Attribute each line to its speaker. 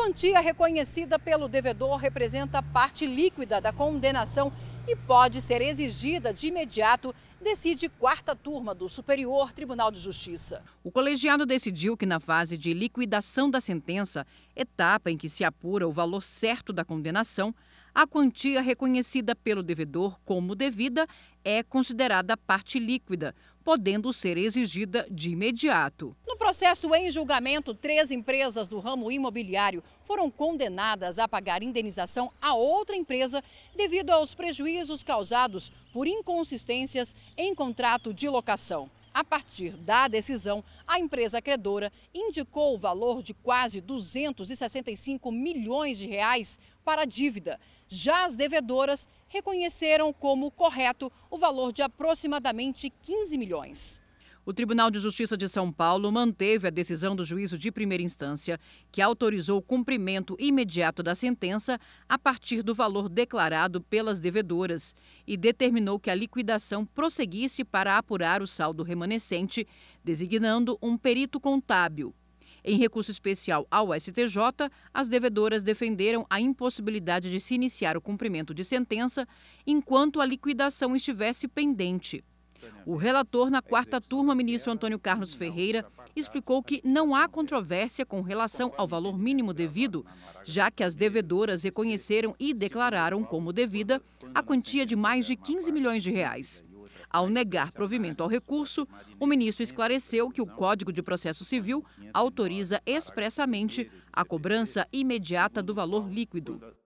Speaker 1: quantia reconhecida pelo devedor representa parte líquida da condenação e pode ser exigida de imediato, decide quarta turma do Superior Tribunal de Justiça. O colegiado decidiu que, na fase de liquidação da sentença, etapa em que se apura o valor certo da condenação, a quantia reconhecida pelo devedor como devida é considerada parte líquida, podendo ser exigida de imediato processo em julgamento, três empresas do ramo imobiliário foram condenadas a pagar indenização a outra empresa devido aos prejuízos causados por inconsistências em contrato de locação. A partir da decisão, a empresa credora indicou o valor de quase 265 milhões de reais para a dívida. Já as devedoras reconheceram como correto o valor de aproximadamente 15 milhões. O Tribunal de Justiça de São Paulo manteve a decisão do juízo de primeira instância, que autorizou o cumprimento imediato da sentença a partir do valor declarado pelas devedoras e determinou que a liquidação prosseguisse para apurar o saldo remanescente, designando um perito contábil. Em recurso especial ao STJ, as devedoras defenderam a impossibilidade de se iniciar o cumprimento de sentença enquanto a liquidação estivesse pendente. O relator na quarta turma, ministro Antônio Carlos Ferreira, explicou que não há controvérsia com relação ao valor mínimo devido, já que as devedoras reconheceram e declararam como devida a quantia de mais de 15 milhões de reais. Ao negar provimento ao recurso, o ministro esclareceu que o Código de Processo Civil autoriza expressamente a cobrança imediata do valor líquido.